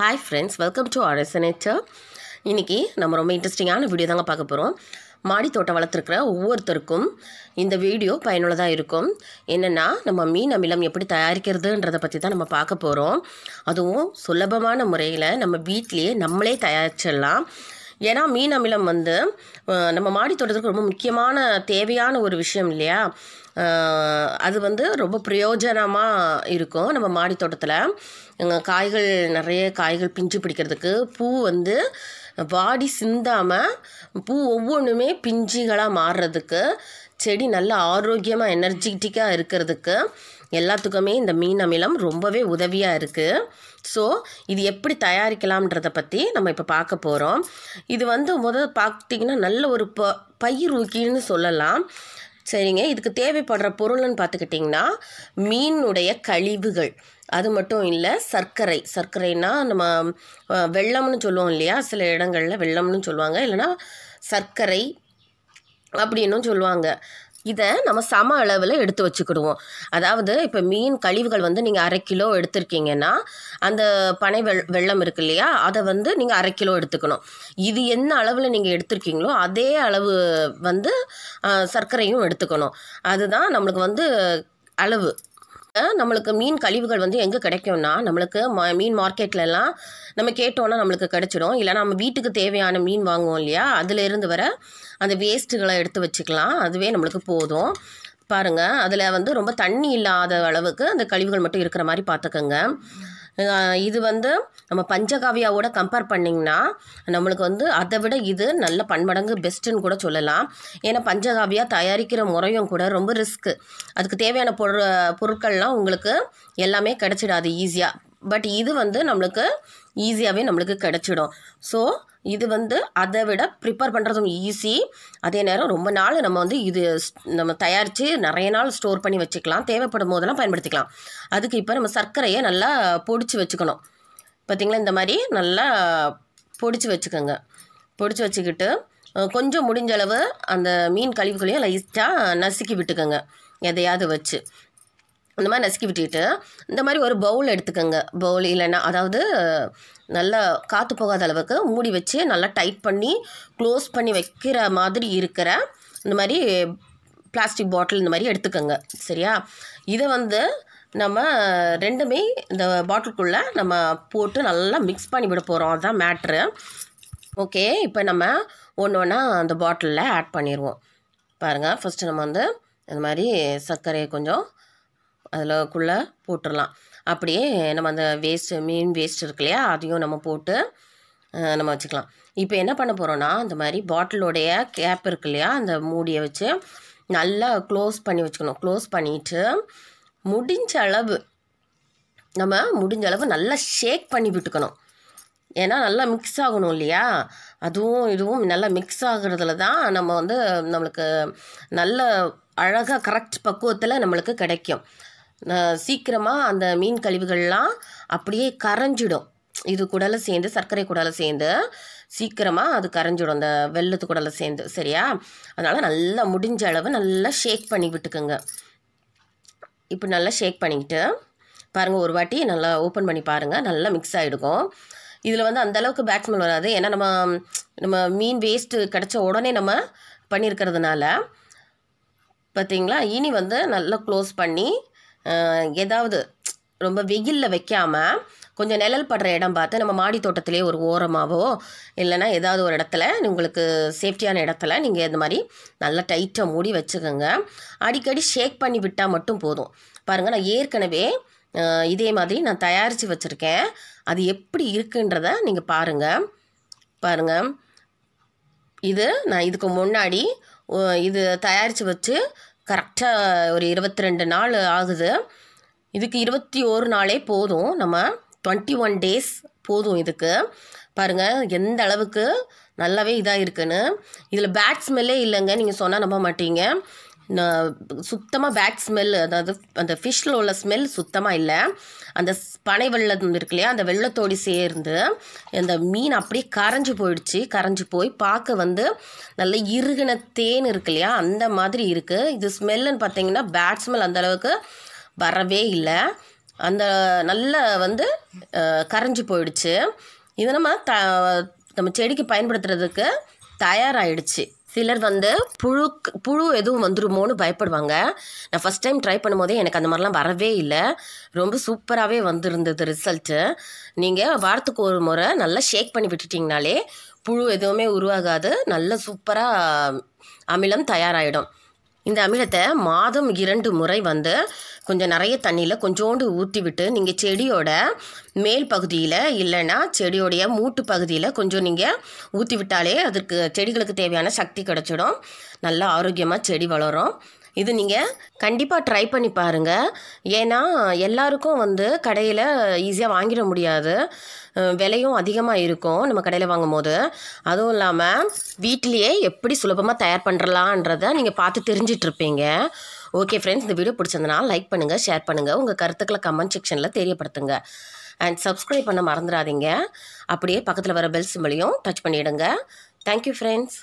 hi friends welcome to அரசனேச்சர் இன்றைக்கி நம்ம ரொம்ப இன்ட்ரெஸ்டிங்கான வீடியோ தாங்க பார்க்க போகிறோம் மாடி தோட்டம் வளர்த்துருக்கிற ஒவ்வொருத்தருக்கும் இந்த வீடியோ பயனுள்ளதாக இருக்கும் என்னென்னா நம்ம மீன் அமிலம் எப்படி தயாரிக்கிறதுன்றதை பற்றி தான் நம்ம பார்க்க போகிறோம் அதுவும் சுலபமான முறையில் நம்ம வீட்லேயே நம்மளே தயாரிச்சிடலாம் ஏன்னா மீன் அமிலம் வந்து நம்ம மாடி தோட்டத்துக்கு ரொம்ப முக்கியமான தேவையான ஒரு விஷயம் இல்லையா அது வந்து ரொம்ப பிரயோஜனமாக இருக்கும் நம்ம மாடி தோட்டத்தில் காய்கள் நிறைய காய்கள் பிஞ்சு பிடிக்கிறதுக்கு பூ வந்து வாடி சிந்தாமல் பூ ஒவ்வொன்றுமே பிஞ்சுகளாக மாறுறதுக்கு செடி நல்ல ஆரோக்கியமாக எனர்ஜிட்டிக்காக இருக்கிறதுக்கு எல்லாத்துக்குமே இந்த மீன் அமிலம் ரொம்பவே உதவியாக இருக்குது ஸோ இது எப்படி தயாரிக்கலாம்ன்றதை பற்றி நம்ம இப்போ பார்க்க போகிறோம் இது வந்து முதல் பார்த்திங்கன்னா நல்ல ஒரு ப பயிர் ஊக்கின்னு சொல்லலாம் சரிங்க இதுக்கு தேவைப்படுற பொருள்னு பார்த்துக்கிட்டிங்கன்னா மீனுடைய கழிவுகள் அது மட்டும் இல்லை சர்க்கரை சர்க்கரைனா நம்ம வெள்ளம்னு சொல்லுவோம் இல்லையா சில இடங்களில் வெள்ளம்னு சொல்லுவாங்க இல்லைனா சர்க்கரை அப்படின்னும் சொல்லுவாங்க இதை நம்ம சம அளவில் எடுத்து வச்சுக்கிடுவோம் அதாவது இப்போ மீன் கழிவுகள் வந்து நீங்கள் அரை கிலோ எடுத்திருக்கீங்கன்னா அந்த பனை வெள் வெள்ளம் இருக்கு இல்லையா அதை வந்து நீங்கள் அரை கிலோ எடுத்துக்கணும் இது என்ன அளவில் நீங்கள் எடுத்திருக்கீங்களோ அதே அளவு வந்து சர்க்கரையும் எடுத்துக்கணும் அதுதான் நம்மளுக்கு வந்து அளவு நம்மளுக்கு மீன் கழிவுகள் வந்து எங்கே கிடைக்கும்னா நம்மளுக்கு ம மீன் மார்க்கெட்லலாம் நம்ம கேட்டோன்னா நம்மளுக்கு கிடச்சிடும் இல்லை நம்ம வீட்டுக்கு தேவையான மீன் வாங்குவோம் இல்லையா அதிலேருந்து வர அந்த வேஸ்ட்டுகளை எடுத்து வச்சுக்கலாம் அதுவே நம்மளுக்கு போதும் பாருங்கள் அதில் வந்து ரொம்ப தண்ணி இல்லாத அளவுக்கு அந்த கழிவுகள் மட்டும் இருக்கிற மாதிரி பார்த்துக்கோங்க இது வந்து நம்ம பஞ்சகாவியாவோட கம்பேர் பண்ணிங்கன்னா நம்மளுக்கு வந்து அதை விட இது நல்ல பன்மடங்கு பெஸ்ட்டுன்னு கூட சொல்லலாம் ஏன்னா பஞ்சகாவியா தயாரிக்கிற முறையும் கூட ரொம்ப ரிஸ்க்கு அதுக்கு தேவையான பொரு பொருட்கள்லாம் உங்களுக்கு எல்லாமே கிடச்சிடாது ஈஸியாக பட் இது வந்து நம்மளுக்கு ஈஸியாகவே நம்மளுக்கு கிடச்சிடும் ஸோ இது வந்து அதை விட ப்ரிப்பேர் பண்ணுறதும் ஈஸி அதே நேரம் ரொம்ப நாள் நம்ம வந்து இது நம்ம தயாரித்து நிறைய நாள் ஸ்டோர் பண்ணி வச்சுக்கலாம் தேவைப்படும் போதெல்லாம் பயன்படுத்திக்கலாம் அதுக்கு இப்போ நம்ம சர்க்கரையை நல்லா பொடிச்சு வச்சுக்கணும் பார்த்திங்களா இந்த மாதிரி நல்லா பொடிச்சு வச்சுக்கோங்க பொடிச்சு வச்சுக்கிட்டு கொஞ்சம் முடிஞ்ச அளவு அந்த மீன் கழிவுகளையும் லைட்டாக நசுக்கி விட்டுக்கோங்க எதையாவது வச்சு இந்த மாதிரி நசுக்கி விட்டுக்கிட்டு இந்த மாதிரி ஒரு பவுல் எடுத்துக்கோங்க பவுல் இல்லைன்னா அதாவது நல்லா காற்று போகாத அளவுக்கு மூடி வச்சு நல்லா டைட் பண்ணி க்ளோஸ் பண்ணி வைக்கிற மாதிரி இருக்கிற இந்த மாதிரி பிளாஸ்டிக் பாட்டில் இந்த மாதிரி எடுத்துக்கோங்க சரியா இதை வந்து நம்ம ரெண்டுமே இந்த பாட்டிலுக்குள்ளே நம்ம போட்டு நல்லா மிக்ஸ் பண்ணி விட போகிறோம் அதுதான் மேட்ரு ஓகே இப்போ நம்ம ஒன்று ஒன்றா அந்த பாட்டிலில் ஆட் பண்ணிடுவோம் பாருங்கள் ஃபஸ்ட்டு நம்ம வந்து இந்த மாதிரி சர்க்கரையை கொஞ்சம் அதில் குள்ளே போட்டுடலாம் அப்படியே நம்ம அந்த வேஸ்ட்டு மீன் வேஸ்ட் இருக்கு இல்லையா அதையும் நம்ம போட்டு நம்ம வச்சுக்கலாம் இப்போ என்ன பண்ண போகிறோன்னா அந்த மாதிரி பாட்டிலோடைய கேப் இருக்கு இல்லையா அந்த மூடியை வச்சு நல்லா க்ளோஸ் பண்ணி வச்சுக்கணும் க்ளோஸ் பண்ணிவிட்டு முடிஞ்ச அளவு நம்ம முடிஞ்ச அளவு நல்லா ஷேக் பண்ணி விட்டுக்கணும் ஏன்னா நல்லா மிக்ஸ் ஆகணும் இல்லையா அதுவும் இதுவும் நல்லா மிக்ஸ் ஆகுறதுல தான் நம்ம வந்து நம்மளுக்கு நல்ல அழகாக கரெக்ட் பக்குவத்தில் நம்மளுக்கு கிடைக்கும் சீக்கிரமாக அந்த மீன் கழிவுகள்லாம் அப்படியே கரைஞ்சிடும் இது குடலை சேர்ந்து சர்க்கரை குடலை சேர்ந்து சீக்கிரமாக அது கரைஞ்சிடும் அந்த வெள்ளத்து குடலை சேர்ந்து சரியா அதனால் நல்லா முடிஞ்ச அளவு நல்லா ஷேக் பண்ணி விட்டுக்கோங்க இப்போ நல்லா ஷேக் பண்ணிக்கிட்டு பாருங்கள் ஒரு வாட்டி நல்லா ஓப்பன் பண்ணி பாருங்கள் நல்லா மிக்ஸ் ஆகிடுக்கும் இதில் வந்து அந்தளவுக்கு பேட் வராது ஏன்னா நம்ம நம்ம மீன் வேஸ்ட்டு கிடச்ச உடனே நம்ம பண்ணியிருக்கிறதுனால பார்த்திங்களா இனி வந்து நல்லா க்ளோஸ் பண்ணி ஏதாவது ரொம்ப வெயிலில் வைக்காமல் கொஞ்சம் நிழல் படுற இடம் பார்த்து நம்ம மாடி தோட்டத்திலே ஒரு ஓரமாகவோ இல்லைனா ஏதாவது ஒரு இடத்துல உங்களுக்கு சேஃப்டியான இடத்துல நீங்கள் இந்த மாதிரி நல்லா டைட்டாக மூடி வச்சுக்கோங்க அடிக்கடி ஷேக் பண்ணி விட்டால் மட்டும் போதும் பாருங்கள் நான் ஏற்கனவே இதே மாதிரி நான் தயாரித்து வச்சுருக்கேன் அது எப்படி இருக்குன்றத நீங்கள் பாருங்கள் பாருங்கள் இது நான் இதுக்கு முன்னாடி இது தயாரித்து வச்சு கரெக்டாக ஒரு இருபத்தி ரெண்டு நாள் ஆகுது இதுக்கு இருபத்தி ஒரு நாளே போதும் நம்ம டுவெண்ட்டி ஒன் டேஸ் போதும் இதுக்கு பாருங்கள் எந்த அளவுக்கு நல்லாவே இதாக இருக்குன்னு இதில் பேட் ஸ்மெல்லே இல்லைங்க நீங்கள் சொன்னால் நம்ப மாட்டீங்க சுத்தமாக பேக் ஸ்மெல் அதாவது அந்த ஃபிஷ்ஷில் உள்ள ஸ்மெல் சுத்தமாக இல்லை அந்த பனை வெள்ளம் இருக்கு இல்லையா அந்த வெள்ளத்தோடு சேர்ந்து அந்த மீன் அப்படியே கரைஞ்சி போயிடுச்சு கரைஞ்சி போய் பார்க்க வந்து நல்ல இறுகின தேன் இருக்கு இல்லையா அந்த மாதிரி இருக்குது இது ஸ்மெல்லுன்னு பார்த்தீங்கன்னா பேட் ஸ்மெல் அந்தளவுக்கு வரவே இல்லை அந்த நல்ல வந்து கரைஞ்சி போயிடுச்சு இது நம்ம த நம்ம செடிக்கு பயன்படுத்துறதுக்கு தயாராகிடுச்சு சிலர் வந்து புழுக்கு புழு எதுவும் வந்துருமோன்னு பயப்படுவாங்க நான் ஃபஸ்ட் டைம் ட்ரை பண்ணும்போதே எனக்கு அந்த மாதிரிலாம் வரவே இல்லை ரொம்ப சூப்பராகவே வந்துருந்தது ரிசல்ட்டு நீங்கள் வாரத்துக்கு ஒரு முறை நல்லா ஷேக் பண்ணி விட்டுட்டிங்கனாலே புழு எதுவுமே உருவாகாது நல்ல சூப்பராக அமிலம் தயாராகிடும் இந்த அமிலத்தை மாதம் இரண்டு முறை வந்து கொஞ்சம் நிறைய தண்ணியில் கொஞ்சோண்டு ஊற்றி விட்டு நீங்கள் செடியோட மேல் பகுதியில் இல்லைன்னா செடியோடைய மூட்டு பகுதியில் கொஞ்சம் நீங்கள் ஊற்றி விட்டாலே அதற்கு செடிகளுக்கு தேவையான சக்தி கிடச்சிடும் நல்லா ஆரோக்கியமாக செடி வளரும் இது நீங்கள் கண்டிப்பாக ட்ரை பண்ணி பாருங்கள் ஏன்னா எல்லாருக்கும் வந்து கடையில் ஈஸியாக வாங்கிட முடியாது விலையும் அதிகமாக இருக்கும் நம்ம கடையில் வாங்கும் போது அதுவும் இல்லாமல் வீட்டிலையே எப்படி சுலபமாக தயார் பண்ணுறலான்றதை நீங்கள் பார்த்து தெரிஞ்சிட்ருப்பீங்க ஓகே ஃப்ரெண்ட்ஸ் இந்த வீடியோ பிடிச்சதுனால லைக் பண்ணுங்கள் ஷேர் பண்ணுங்கள் உங்கள் கருத்துக்களை கமெண்ட் செக்ஷனில் தெரியப்படுத்துங்க அண்ட் சப்ஸ்கிரைப் பண்ண மறந்துடாதீங்க அப்படியே பக்கத்தில் வர பெல் சிம்பிளையும் டச் பண்ணிவிடுங்க தேங்க்யூ ஃப்ரெண்ட்ஸ்